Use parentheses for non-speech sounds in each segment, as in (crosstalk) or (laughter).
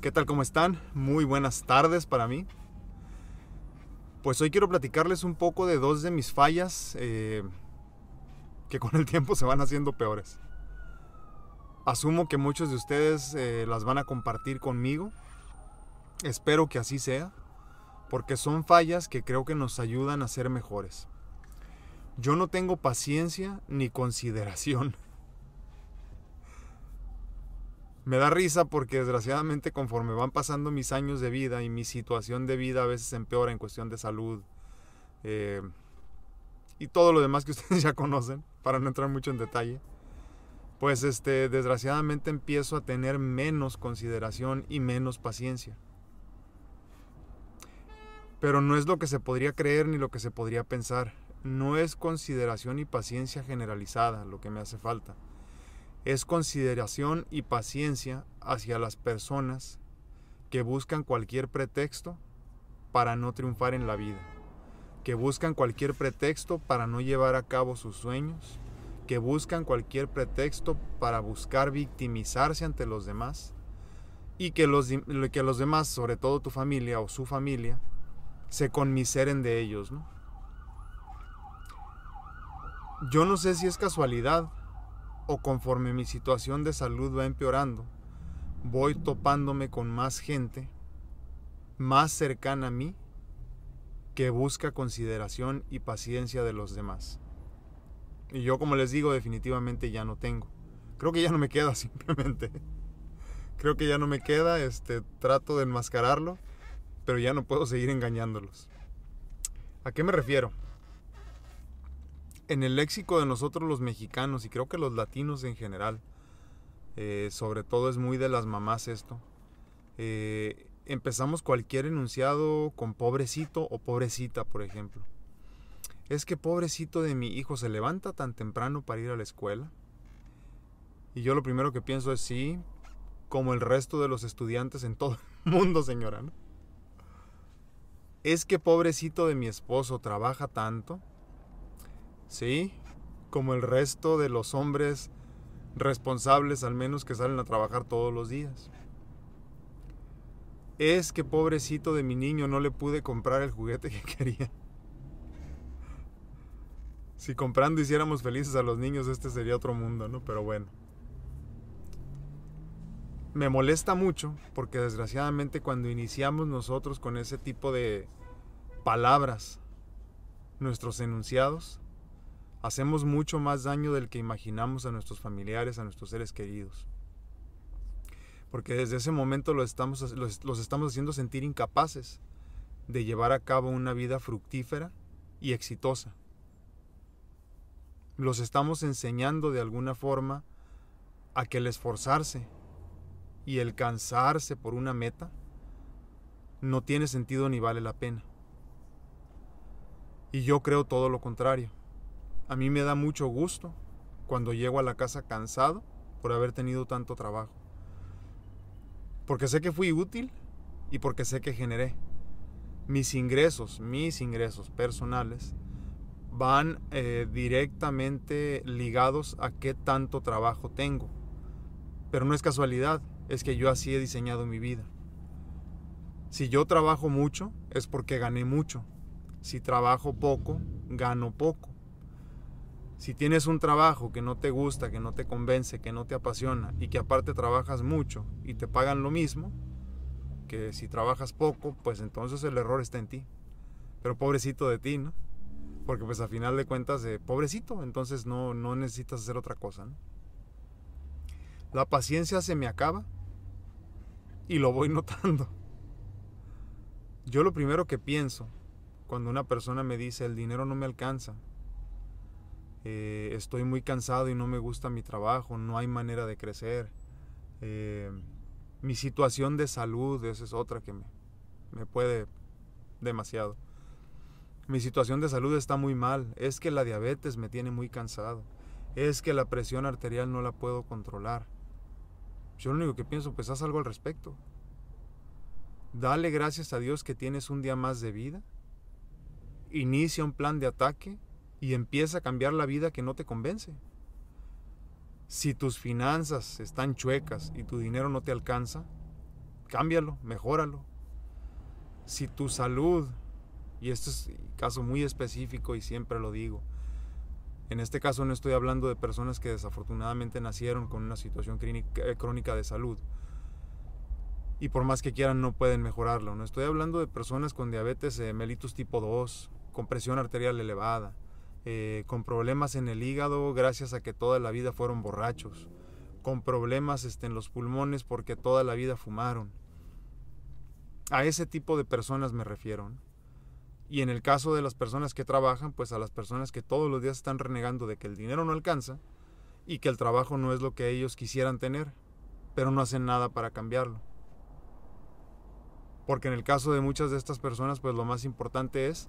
¿Qué tal? ¿Cómo están? Muy buenas tardes para mí. Pues hoy quiero platicarles un poco de dos de mis fallas eh, que con el tiempo se van haciendo peores. Asumo que muchos de ustedes eh, las van a compartir conmigo. Espero que así sea, porque son fallas que creo que nos ayudan a ser mejores. Yo no tengo paciencia ni consideración me da risa porque desgraciadamente conforme van pasando mis años de vida y mi situación de vida a veces empeora en cuestión de salud eh, y todo lo demás que (laughs) ustedes ya conocen, para no entrar mucho en detalle, pues este, desgraciadamente empiezo a tener menos consideración y menos paciencia. Pero no es lo que se podría creer ni lo que se podría pensar. No es consideración y paciencia generalizada lo que me hace falta es consideración y paciencia hacia las personas que buscan cualquier pretexto para no triunfar en la vida, que buscan cualquier pretexto para no llevar a cabo sus sueños, que buscan cualquier pretexto para buscar victimizarse ante los demás y que los, que los demás, sobre todo tu familia o su familia, se conmiseren de ellos. Yo no sé si es casualidad o conforme mi situación de salud va empeorando, voy topándome con más gente más cercana a mí que busca consideración y paciencia de los demás. Y yo, como les digo, definitivamente ya no tengo. Creo que ya no me queda (laughs) simplemente. Creo que ya no me queda, este, trato de enmascararlo, pero ya no puedo seguir engañándolos. ¿A qué me refiero? en el léxico de nosotros los mexicanos y creo que los latinos en general, eh, sobre todo es muy de las mamás esto, eh, empezamos cualquier enunciado con pobrecito o pobrecita, por ejemplo. Es que pobrecito de mi hijo se levanta tan temprano para ir a la escuela. Y yo lo primero que pienso es sí, como el resto de los estudiantes en todo el mundo, señora. Es que pobrecito de mi esposo trabaja tanto Sí, como el resto de los hombres responsables al menos que salen a trabajar todos los días. Es que pobrecito de mi niño no le pude comprar el juguete que (laughs) quería. Si comprando hiciéramos felices a los niños, este sería otro mundo, ¿no? Pero bueno. Me molesta mucho porque desgraciadamente cuando iniciamos nosotros con ese tipo de palabras, nuestros enunciados, hacemos mucho más daño del que imaginamos a nuestros familiares, a nuestros seres queridos. Porque desde ese momento los estamos, haciendo sentir incapaces de llevar a cabo una vida fructífera y exitosa. Los estamos enseñando de alguna forma a que el esforzarse y el cansarse por una meta no tiene sentido ni vale la pena. Y yo creo todo lo contrario. A mí me da mucho gusto cuando llego a la casa cansado por haber tenido tanto trabajo. Porque sé que fui útil y porque sé que generé. Mis ingresos, mis ingresos personales, van eh, directamente ligados a qué tanto trabajo tengo. Pero no es casualidad, es que yo así he diseñado mi vida. Si yo trabajo mucho, es porque gané mucho. Si trabajo poco, gano poco. Si tienes un trabajo que no te gusta, que no te convence, que no te apasiona y que aparte trabajas mucho y te pagan lo mismo, que si trabajas poco, pues entonces el error está en ti. Pero pobrecito de ti, ¿no? Porque pues a final de cuentas, eh, pobrecito, entonces no, no necesitas hacer otra cosa, ¿no? La paciencia se me acaba y lo voy (laughs) notando. Yo lo primero que pienso cuando una persona me dice el dinero no me alcanza, eh, estoy muy cansado y no me gusta mi trabajo, no hay manera de crecer. Eh, mi situación de salud, esa es otra que me, me puede demasiado. Mi situación de salud está muy mal, es que la diabetes me tiene muy cansado, es que la presión arterial no la puedo controlar. Yo lo único que pienso, pues haz algo al respecto. Dale gracias a Dios que tienes un día más de vida. Inicia un plan de ataque y empieza a cambiar la vida que no te convence. Si tus finanzas están chuecas y tu dinero no te alcanza, cámbialo, mejóralo. Si tu salud, y esto es un caso muy específico y siempre lo digo, en este caso no estoy hablando de personas que desafortunadamente nacieron con una situación eh, crónica de salud y por más que quieran no pueden mejorarlo. No estoy hablando de personas con diabetes eh, mellitus tipo 2, con presión arterial elevada, eh, con problemas en el hígado gracias a que toda la vida fueron borrachos, con problemas este, en los pulmones porque toda la vida fumaron. A ese tipo de personas me refiero. Y en el caso de las personas que trabajan, pues a las personas que todos los días están renegando de que el dinero no alcanza y que el trabajo no es lo que ellos quisieran tener, pero no hacen nada para cambiarlo. Porque en el caso de muchas de estas personas, pues lo más importante es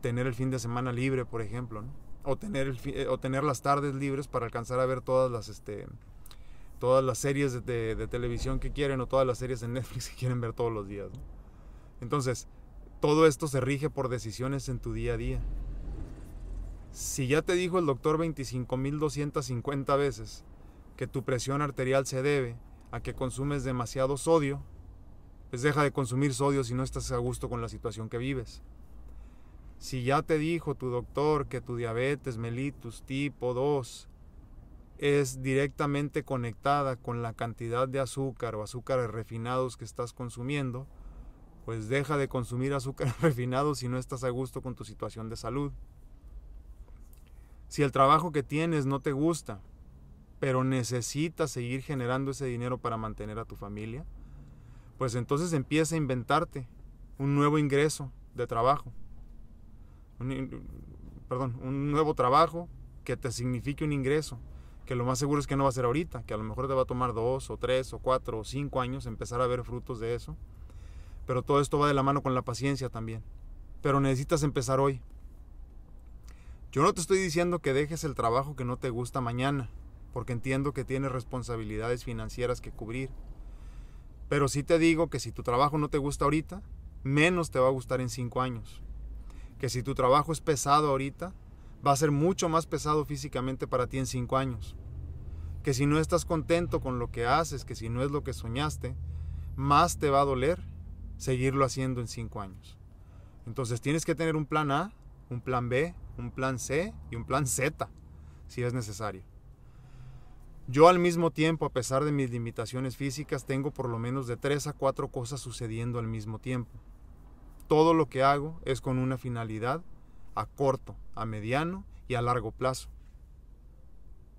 tener el fin de semana libre, por ejemplo, o, tener eh, tener las tardes libres para alcanzar a ver todas las, este, todas las series de, televisión que quieren o todas las series en Netflix que quieren ver todos los días. Entonces, todo esto se rige por decisiones en tu día a día. Si ya te dijo el doctor 25.250 veces que tu presión arterial se debe a que consumes demasiado sodio, pues deja de consumir sodio si no estás a gusto con la situación que vives. Si ya te dijo tu doctor que tu diabetes mellitus tipo 2 es directamente conectada con la cantidad de azúcar o azúcares refinados que estás consumiendo, pues deja de consumir azúcar (laughs) refinado si no estás a gusto con tu situación de salud. Si el trabajo que tienes no te gusta, pero necesitas seguir generando ese dinero para mantener a tu familia, pues entonces empieza a inventarte un nuevo ingreso de trabajo un, perdón, un nuevo trabajo que te signifique un ingreso, que lo más seguro es que no va a ser ahorita, que a lo mejor te va a tomar dos o tres o cuatro o cinco años empezar a ver frutos de eso. Pero todo esto va de la mano con la paciencia también. Pero necesitas empezar hoy. Yo no te estoy diciendo que dejes el trabajo que no te gusta mañana, porque entiendo que tienes responsabilidades financieras que cubrir. Pero sí te digo que si tu trabajo no te gusta ahorita, menos te va a gustar en cinco años que si tu trabajo es pesado ahorita, va a ser mucho más pesado físicamente para ti en cinco años. Que si no estás contento con lo que haces, que si no es lo que soñaste, más te va a doler seguirlo haciendo en cinco años. Entonces tienes que tener un plan A, un plan B, un plan C y un plan Z, si es necesario. Yo al mismo tiempo, a pesar de mis limitaciones físicas, tengo por lo menos de tres a cuatro cosas sucediendo al mismo tiempo todo lo que hago es con una finalidad a corto, a mediano y a largo plazo.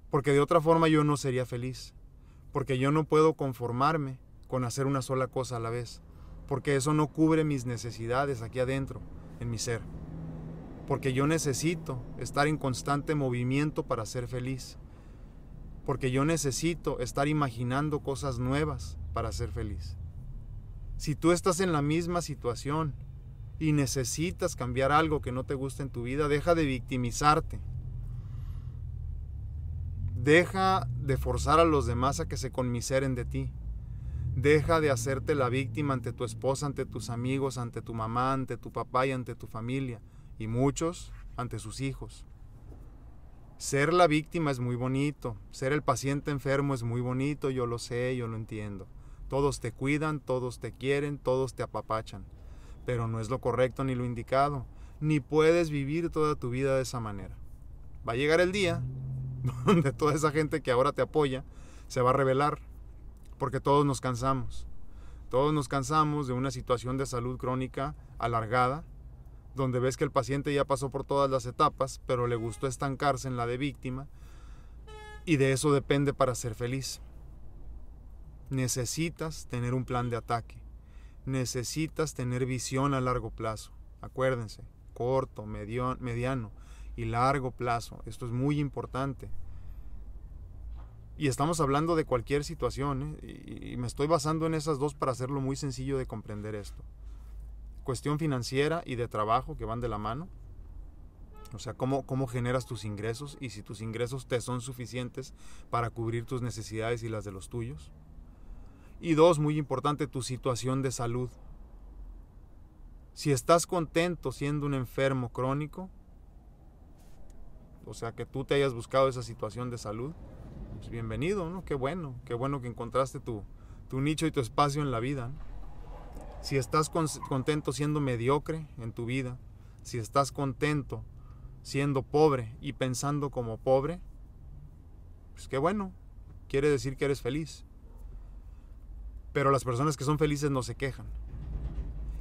Porque de otra forma yo no sería feliz. Porque yo no puedo conformarme con hacer una sola cosa a la vez. Porque eso no cubre mis necesidades aquí adentro, en mi ser. Porque yo necesito estar en constante movimiento para ser feliz. Porque yo necesito estar imaginando cosas nuevas para ser feliz. Si tú estás en la misma situación, y necesitas cambiar algo que no te gusta en tu vida, deja de victimizarte. Deja de forzar a los demás a que se conmiseren de ti. Deja de hacerte la víctima ante tu esposa, ante tus amigos, ante tu mamá, ante tu papá y ante tu familia. Y muchos ante sus hijos. Ser la víctima es muy bonito. Ser el paciente enfermo es muy bonito. Yo lo sé, yo lo entiendo. Todos te cuidan, todos te quieren, todos te apapachan pero no es lo correcto ni lo indicado, ni puedes vivir toda tu vida de esa manera. Va a llegar el día (laughs) donde toda esa gente que ahora te apoya se va a revelar, porque todos nos cansamos. Todos nos cansamos de una situación de salud crónica alargada, donde ves que el paciente ya pasó por todas las etapas, pero le gustó estancarse en la de víctima, y de eso depende para ser feliz. Necesitas tener un plan de ataque necesitas tener visión a largo plazo. Acuérdense, corto, medio, mediano y largo plazo. Esto es muy importante. Y estamos hablando de cualquier situación ¿eh? y, me estoy basando en esas dos para hacerlo muy sencillo de comprender esto. Cuestión financiera y de trabajo que van de la mano. O sea, cómo, cómo generas tus ingresos y si tus ingresos te son suficientes para cubrir tus necesidades y las de los tuyos. Y dos, muy importante, tu situación de salud. Si estás contento siendo un enfermo crónico, o sea, que tú te hayas buscado esa situación de salud, pues bienvenido, ¿no? Qué bueno, qué bueno que encontraste tu, tu nicho y tu espacio en la vida. Si estás contento siendo mediocre en tu vida, si estás contento siendo pobre y pensando como pobre, pues qué bueno, quiere decir que eres feliz. Pero las personas que son felices no se quejan.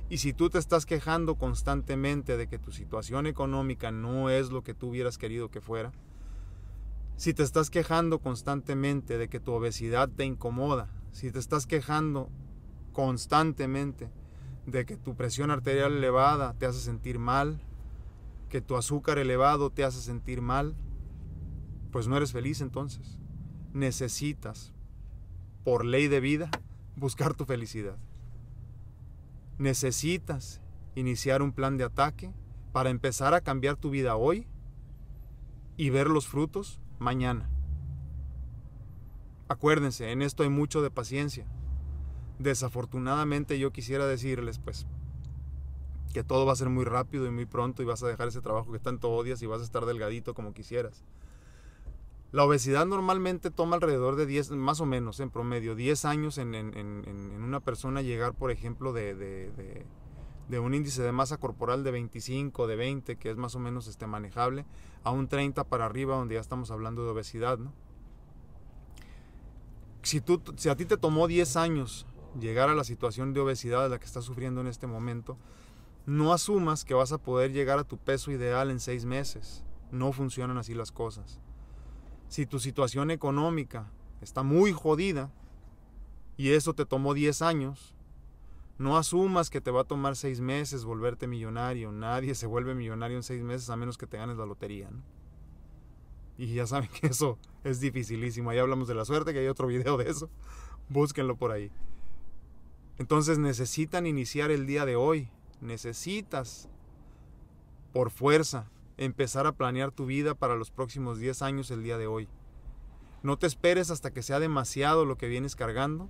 Y si tú te estás quejando constantemente de que tu situación económica no es lo que tú hubieras querido que fuera, si te estás quejando constantemente de que tu obesidad te incomoda, si te estás quejando constantemente de que tu presión arterial elevada te hace sentir mal, que tu azúcar elevado te hace sentir mal, pues no eres feliz entonces. Necesitas, por ley de vida, buscar tu felicidad. Necesitas iniciar un plan de ataque para empezar a cambiar tu vida hoy y ver los frutos mañana. Acuérdense, en esto hay mucho de paciencia. Desafortunadamente yo quisiera decirles pues que todo va a ser muy rápido y muy pronto y vas a dejar ese trabajo que tanto odias y vas a estar delgadito como quisieras. La obesidad normalmente toma alrededor de 10, más o menos en promedio, 10 años en, una persona llegar, por ejemplo, de, un índice de masa corporal de 25, de 20, que es más o menos este, manejable, a un 30 para arriba, donde ya estamos hablando de obesidad. Si, si a ti te tomó 10 años llegar a la situación de obesidad de la que estás sufriendo en este momento, no asumas que vas a poder llegar a tu peso ideal en 6 meses. No funcionan así las cosas si tu situación económica está muy jodida y eso te tomó 10 años, no asumas que te va a tomar 6 meses volverte millonario. Nadie se vuelve millonario en 6 meses a menos que te ganes la lotería. Y ya saben que eso es dificilísimo. Ahí hablamos de la suerte, que hay otro video de eso. Búsquenlo por ahí. Entonces necesitan iniciar el día de hoy. Necesitas, por fuerza, empezar a planear tu vida para los próximos 10 años el día de hoy. No te esperes hasta que sea demasiado lo que vienes cargando.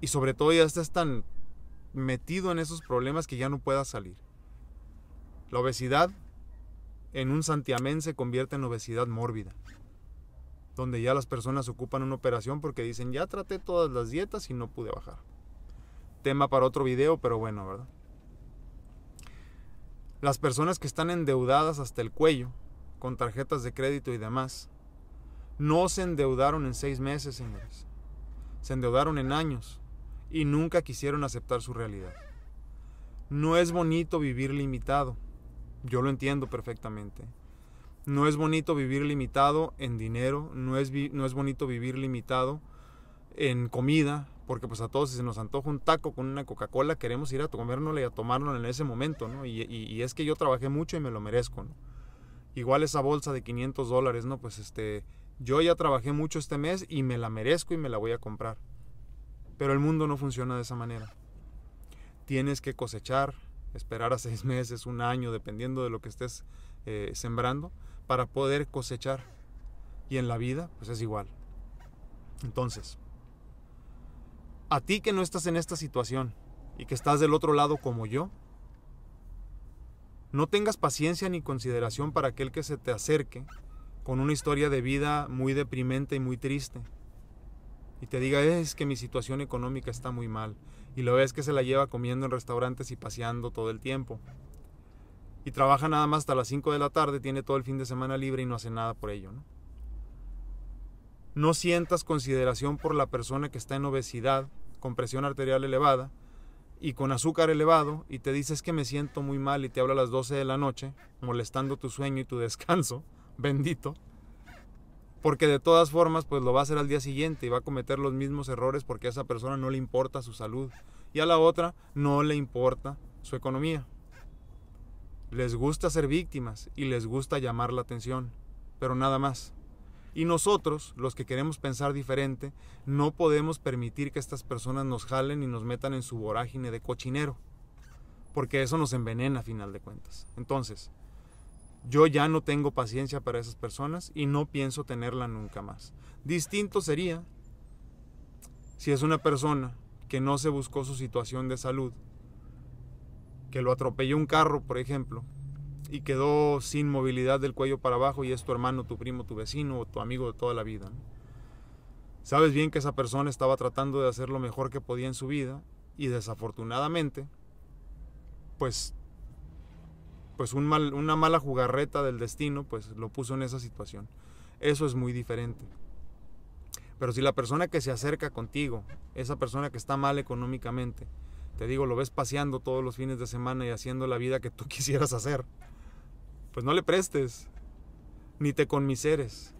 Y sobre todo ya estás tan metido en esos problemas que ya no puedas salir. La obesidad en un santiamén se convierte en obesidad mórbida, donde ya las personas ocupan una operación porque dicen, ya traté todas las dietas y no pude bajar. Tema para otro video, pero bueno, ¿verdad? Las personas que están endeudadas hasta el cuello, con tarjetas de crédito y demás, no se endeudaron en seis meses, señores. Se endeudaron en años y nunca quisieron aceptar su realidad. No es bonito vivir limitado. Yo lo entiendo perfectamente. No es bonito vivir limitado en dinero, no es, no es bonito vivir limitado en comida, porque pues a todos si se nos antoja un taco con una Coca-Cola, queremos ir a comérnosla y a tomarlo en ese momento, Y, es que yo trabajé mucho y me lo merezco, ¿no? Igual esa bolsa de 500 dólares, ¿no? Pues este, yo ya trabajé mucho este mes y me la merezco y me la voy a comprar. Pero el mundo no funciona de esa manera. Tienes que cosechar, esperar a (laughs) seis meses, un año, dependiendo de lo que estés eh, sembrando, para poder cosechar. Y en la vida, pues es igual. Entonces, a ti que no estás en esta situación y que estás del otro lado como yo, no tengas paciencia ni consideración para aquel que se te acerque con una historia de vida muy deprimente y muy triste y te diga es que mi situación económica está muy mal y lo ves que se la lleva comiendo en restaurantes y paseando todo el tiempo y trabaja nada más hasta las 5 de la tarde, tiene todo el fin de semana libre y no hace nada por ello, ¿no? no sientas consideración por la persona que está en obesidad, con presión arterial elevada y con azúcar elevado y te dices que me siento muy mal y te habla a las 12 de la noche, molestando tu sueño y tu descanso, (laughs) bendito, porque de todas formas pues lo va a hacer al día siguiente y va a cometer los mismos errores porque a esa persona no le importa su salud y a la otra no le importa su economía. Les gusta ser víctimas y les gusta llamar la atención, pero nada más. Y nosotros, los que queremos pensar diferente, no podemos permitir que estas personas nos jalen y nos metan en su vorágine de cochinero, porque eso nos envenena a final de cuentas. Entonces, yo ya no tengo paciencia para esas personas y no pienso tenerla nunca más. Distinto sería si es una persona que no se buscó su situación de salud, que lo atropelló un carro, por ejemplo, y quedó sin movilidad del cuello para abajo y es tu hermano, tu primo, tu vecino o tu amigo de toda la vida. Sabes bien que esa persona estaba tratando de hacer lo mejor que podía en su vida y desafortunadamente, pues, pues una mala jugarreta del destino, pues lo puso en esa situación. Eso es muy diferente. Pero si la persona que se acerca contigo, esa persona que está mal económicamente, te digo, lo ves paseando todos los fines de semana y haciendo la vida que tú (laughs) quisieras hacer, pues no le prestes, ni te conmiseres.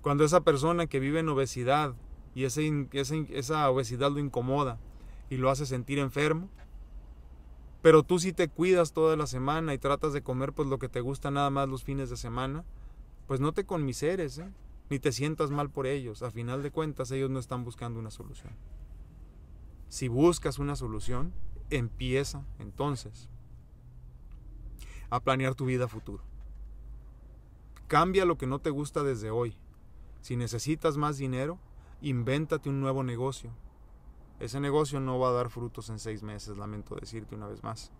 Cuando esa persona que vive en obesidad y ese, esa obesidad lo incomoda y lo hace sentir enfermo, pero tú si te cuidas toda la semana y tratas de comer pues lo que te gusta nada más los fines de semana, pues no te conmiseres, ¿eh? ni te sientas mal por ellos. A final de cuentas ellos no están buscando una solución. Si buscas una solución, empieza entonces a planear tu vida futuro. Cambia lo que no te gusta desde hoy. Si necesitas más dinero, invéntate un nuevo negocio. Ese negocio no va a dar frutos en seis meses, lamento decirte una vez más.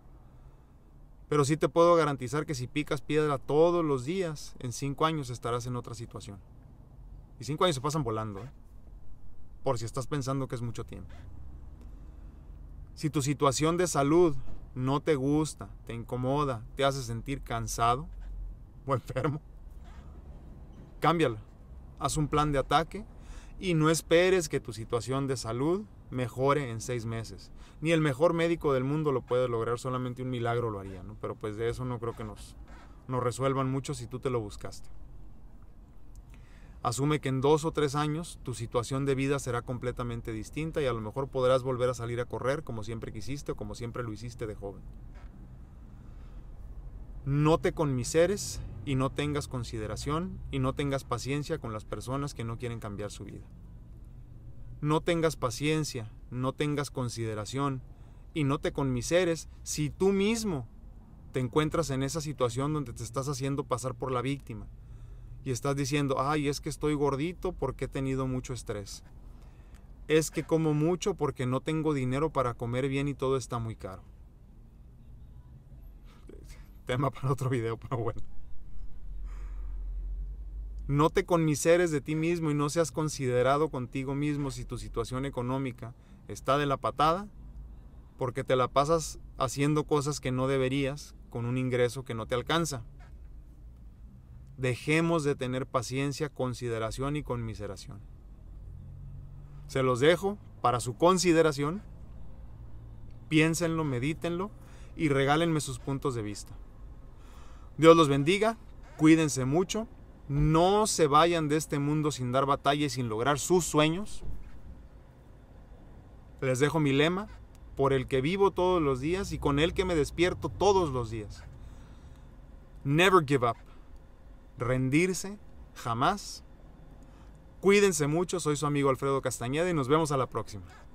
Pero sí te puedo garantizar que si picas piedra todos los días, en cinco años estarás en otra situación. Y cinco años se pasan volando, ¿eh? por si estás pensando que es mucho tiempo. Si tu situación de salud no te gusta, te incomoda, te hace sentir cansado o enfermo, cámbialo, Haz un plan de ataque y no esperes que tu situación de salud mejore en seis meses. Ni el mejor médico del mundo lo puede lograr, solamente un milagro lo haría, Pero pues de eso no creo que nos, nos resuelvan mucho si tú te lo buscaste. Asume que en dos o tres años tu situación de vida será completamente distinta y a lo mejor podrás volver a salir a correr como siempre quisiste o como siempre lo hiciste de joven. No te conmiseres y no tengas consideración y no tengas paciencia con las personas que no quieren cambiar su vida. No tengas paciencia, no tengas consideración y no te conmiseres si tú mismo te encuentras en esa situación donde te estás haciendo pasar por la víctima y estás diciendo, ay, es que estoy gordito porque he tenido mucho estrés. Es que como mucho porque no tengo dinero para comer bien y todo está muy caro. (laughs) Tema para otro video, pero bueno. No te conmiseres de ti mismo y no seas considerado contigo mismo si tu situación económica está de la patada, porque te la pasas haciendo cosas que no deberías con un ingreso que no te alcanza dejemos de tener paciencia, consideración y conmiseración. Se los dejo para su consideración. Piénsenlo, medítenlo y regálenme sus puntos de vista. Dios los bendiga, cuídense mucho, no se vayan de este mundo sin dar batalla y sin lograr sus sueños. Les dejo mi lema, por el que vivo todos los días y con el que me despierto todos los días. Never give up rendirse jamás. Cuídense mucho, soy su amigo Alfredo Castañeda y nos vemos a la próxima.